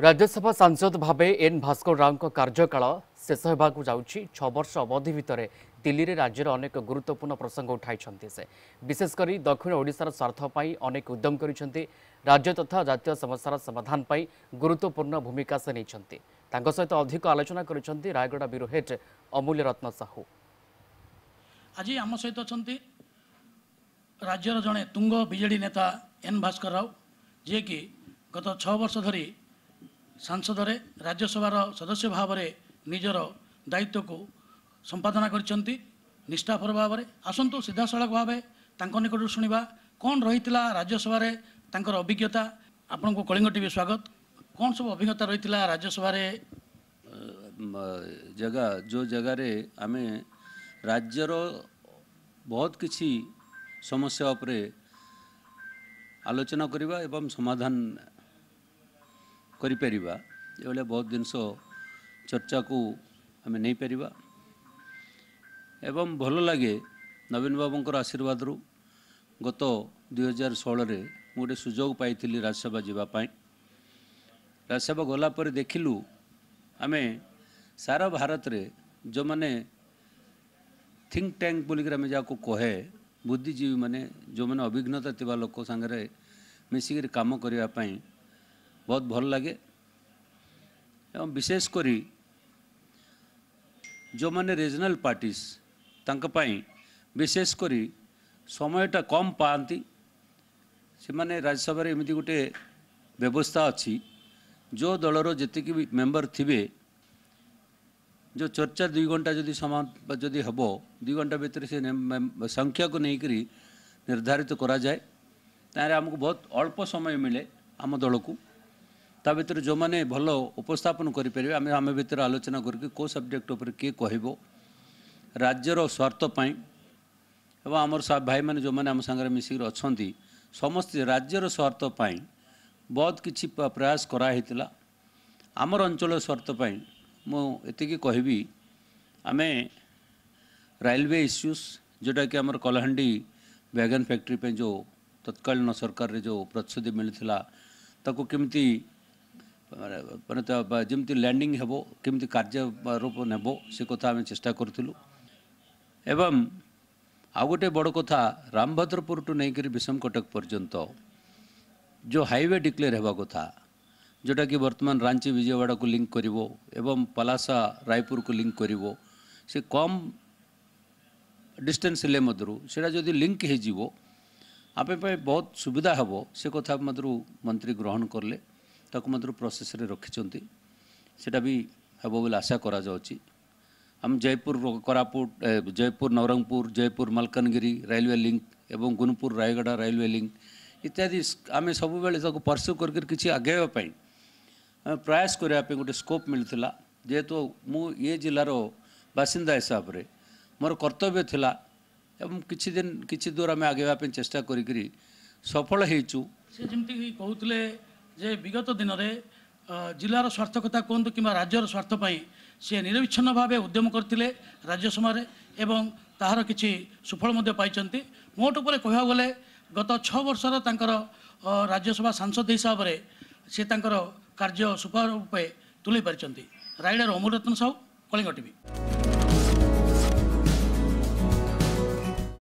ରାଜ୍ୟସଭା ସାଂସଦ ଭାବେ ଏନ୍ ଭାସ୍କର ରାଓଙ୍କ କାର୍ଯ୍ୟକାଳ ଶେଷ ହେବାକୁ ଯାଉଛି ଛଅ ବର୍ଷ ଅବଧି ଭିତରେ ଦିଲ୍ଲୀରେ ରାଜ୍ୟର ଅନେକ ଗୁରୁତ୍ୱପୂର୍ଣ୍ଣ ପ୍ରସଙ୍ଗ ଉଠାଇଛନ୍ତି ସେ ବିଶେଷ କରି ଦକ୍ଷିଣ ଓଡ଼ିଶାର ସ୍ୱାର୍ଥ ପାଇଁ ଅନେକ ଉଦ୍ୟମ କରିଛନ୍ତି ରାଜ୍ୟ ତଥା ଜାତୀୟ ସମସ୍ୟାର ସମାଧାନ ପାଇଁ ଗୁରୁତ୍ୱପୂର୍ଣ୍ଣ ଭୂମିକା ସେ ନେଇଛନ୍ତି ତାଙ୍କ ସହିତ ଅଧିକ ଆଲୋଚନା କରିଛନ୍ତି ରାୟଗଡ଼ା ବ୍ୟୁରୋ ହେଡ୍ ଅମୂଲ୍ୟ ରତ୍ନ ସାହୁ ଆଜି ଆମ ସହିତ ଅଛନ୍ତି ରାଜ୍ୟର ଜଣେ ତୁଙ୍ଗ ବିଜେଡ଼ି ନେତା ଏନ୍ ଭାସ୍କର ରାଓ ଯିଏକି ଗତ ଛଅ ବର୍ଷ ଧରି ସାଂସଦରେ ରାଜ୍ୟସଭାର ସଦସ୍ୟ ଭାବରେ ନିଜର ଦାୟିତ୍ୱକୁ ସମ୍ପାଦନା କରିଛନ୍ତି ନିଷ୍ଠାପର ଭାବରେ ଆସନ୍ତୁ ସିଧାସଳଖ ଭାବେ ତାଙ୍କ ନିକଟରୁ ଶୁଣିବା କ'ଣ ରହିଥିଲା ରାଜ୍ୟସଭାରେ ତାଙ୍କର ଅଭିଜ୍ଞତା ଆପଣଙ୍କୁ କଳିଙ୍ଗ ଟିଭି ସ୍ୱାଗତ କ'ଣ ସବୁ ଅଭିଜ୍ଞତା ରହିଥିଲା ରାଜ୍ୟସଭାରେ ଜାଗା ଯେଉଁ ଜାଗାରେ ଆମେ ରାଜ୍ୟର ବହୁତ କିଛି ସମସ୍ୟା ଉପରେ ଆଲୋଚନା କରିବା ଏବଂ ସମାଧାନ କରିପାରିବା ଏଭଳିଆ ବହୁତ ଜିନିଷ ଚର୍ଚ୍ଚାକୁ ଆମେ ନେଇପାରିବା ଏବଂ ଭଲ ଲାଗେ ନବୀନ ବାବୁଙ୍କର ଆଶୀର୍ବାଦରୁ ଗତ ଦୁଇହଜାର ଷୋହଳରେ ମୁଁ ଗୋଟେ ସୁଯୋଗ ପାଇଥିଲି ରାଜସଭା ଯିବା ପାଇଁ ରାଜସଭା ଗଲା ପରେ ଦେଖିଲୁ ଆମେ ସାରା ଭାରତରେ ଯେଉଁମାନେ ଥିଙ୍କ ଟ୍ୟାଙ୍କ ବୋଲିକରି ଆମେ ଯାହାକୁ କହେ ବୁଦ୍ଧିଜୀବୀମାନେ ଯେଉଁମାନେ ଅଭିଜ୍ଞତା ଥିବା ଲୋକ ସାଙ୍ଗରେ ମିଶିକିରି କାମ କରିବା ପାଇଁ ବହୁତ ଭଲ ଲାଗେ ଏବଂ ବିଶେଷ କରି ଯେଉଁମାନେ ରିଜନାଲ୍ ପାର୍ଟିସ୍ ତାଙ୍କ ପାଇଁ ବିଶେଷ କରି ସମୟଟା କମ୍ ପାଆନ୍ତି ସେମାନେ ରାଜ୍ୟସଭାରେ ଏମିତି ଗୋଟେ ବ୍ୟବସ୍ଥା ଅଛି ଯେଉଁ ଦଳର ଯେତିକି ବି ମେମ୍ବର ଥିବେ ଯେଉଁ ଚର୍ଚ୍ଚା ଦୁଇ ଘଣ୍ଟା ଯଦି ସମାପ୍ତ ଯଦି ହେବ ଦୁଇ ଘଣ୍ଟା ଭିତରେ ସେ ସଂଖ୍ୟାକୁ ନେଇକରି ନିର୍ଦ୍ଧାରିତ କରାଯାଏ ତାହେଲେ ଆମକୁ ବହୁତ ଅଳ୍ପ ସମୟ ମିଳେ ଆମ ଦଳକୁ ତା ଭିତରେ ଯେଉଁମାନେ ଭଲ ଉପସ୍ଥାପନ କରିପାରିବେ ଆମେ ଆମ ଭିତରେ ଆଲୋଚନା କରିକି କେଉଁ ସବଜେକ୍ଟ ଉପରେ କିଏ କହିବ ରାଜ୍ୟର ସ୍ୱାର୍ଥ ପାଇଁ ଏବଂ ଆମର ଭାଇମାନେ ଯେଉଁମାନେ ଆମ ସାଙ୍ଗରେ ମିଶିକିରି ଅଛନ୍ତି ସମସ୍ତେ ରାଜ୍ୟର ସ୍ୱାର୍ଥ ପାଇଁ ବହୁତ କିଛି ପ୍ରୟାସ କରାହେଇଥିଲା ଆମର ଅଞ୍ଚଳର ସ୍ୱାର୍ଥ ପାଇଁ ମୁଁ ଏତିକି କହିବି ଆମେ ରେଲୱେ ଇସ୍ୟୁସ୍ ଯେଉଁଟାକି ଆମର କଲାହାଣ୍ଡି ବ୍ୟାଗନ୍ ଫ୍ୟାକ୍ଟ୍ରି ପାଇଁ ଯେଉଁ ତତ୍କାଳୀନ ସରକାରରେ ଯେଉଁ ପ୍ରତିଶ୍ରୁତି ମିଳିଥିଲା ତାକୁ କେମିତି ମାନେ ଯେମିତି ଲ୍ୟାଣ୍ଡିଂ ହେବ କେମିତି କାର୍ଯ୍ୟାରୋପଣ ହେବ ସେ କଥା ଆମେ ଚେଷ୍ଟା କରିଥିଲୁ ଏବଂ ଆଉ ଗୋଟେ ବଡ଼ କଥା ରାମଭଦ୍ରପୁରଠୁ ନେଇକରି ବିଷମ କଟକ ପର୍ଯ୍ୟନ୍ତ ଯେଉଁ ହାଇୱେ ଡିକ୍ଲେୟାର ହେବା କଥା ଯେଉଁଟାକି ବର୍ତ୍ତମାନ ରାଞ୍ଚି ବିଜୟୱାଡ଼ାକୁ ଲିଙ୍କ କରିବ ଏବଂ ପଲାସା ରାୟପୁରକୁ ଲିଙ୍କ କରିବ ସେ କମ୍ ଡିଷ୍ଟାନ୍ସ ହେଲେ ମଧ୍ୟରୁ ସେଇଟା ଯଦି ଲିଙ୍କ ହେଇଯିବ ଆମ ପାଇଁ ବହୁତ ସୁବିଧା ହେବ ସେ କଥା ମଧ୍ୟରୁ ମନ୍ତ୍ରୀ ଗ୍ରହଣ କଲେ ତାକୁ ମଧ୍ୟ ପ୍ରୋସେସ୍ରେ ରଖିଛନ୍ତି ସେଇଟା ବି ହେବ ବୋଲି ଆଶା କରାଯାଉଛି ଆମେ ଜୟପୁର କୋରାପୁଟ ଜୟପୁର ନବରଙ୍ଗପୁର ଜୟପୁର ମାଲକାନଗିରି ରେଲୱେ ଲିଙ୍କ୍ ଏବଂ ଗୁଣପୁର ରାୟଗଡ଼ା ରେଲୱେ ଲିଙ୍କ୍ ଇତ୍ୟାଦି ଆମେ ସବୁବେଳେ ତାକୁ ପରସ୍ୟୁ କରିକି କିଛି ଆଗେଇବା ପାଇଁ ଆମେ ପ୍ରୟାସ କରିବା ପାଇଁ ଗୋଟେ ସ୍କୋପ୍ ମିଳିଥିଲା ଯେହେତୁ ମୁଁ ଏ ଜିଲ୍ଲାର ବାସିନ୍ଦା ହିସାବରେ ମୋର କର୍ତ୍ତବ୍ୟ ଥିଲା ଏବଂ କିଛି ଦିନ କିଛି ଦୂର ଆମେ ଆଗେଇବା ପାଇଁ ଚେଷ୍ଟା କରିକିରି ସଫଳ ହେଇଛୁ ସେ ଯେମିତିକି କହୁଥିଲେ ଯେ ବିଗତ ଦିନରେ ଜିଲ୍ଲାର ସ୍ୱାର୍ଥ କଥା କୁହନ୍ତୁ କିମ୍ବା ରାଜ୍ୟର ସ୍ୱାର୍ଥ ପାଇଁ ସିଏ ନିରବିଚ୍ଛିନ୍ନ ଭାବେ ଉଦ୍ୟମ କରିଥିଲେ ରାଜ୍ୟସଭାରେ ଏବଂ ତାହାର କିଛି ସୁଫଳ ମଧ୍ୟ ପାଇଛନ୍ତି ମୋଟ ଉପରେ କହିବାକୁ ଗଲେ ଗତ ଛଅ ବର୍ଷର ତାଙ୍କର ରାଜ୍ୟସଭା ସାଂସଦ ହିସାବରେ ସେ ତାଙ୍କର କାର୍ଯ୍ୟ ସୁପାର ରୂପେ ତୁଲେଇ ପାରିଛନ୍ତି ରାୟଗଡ଼ାର ଅମରରତ୍ନ ସାହୁ କଳିଙ୍ଗ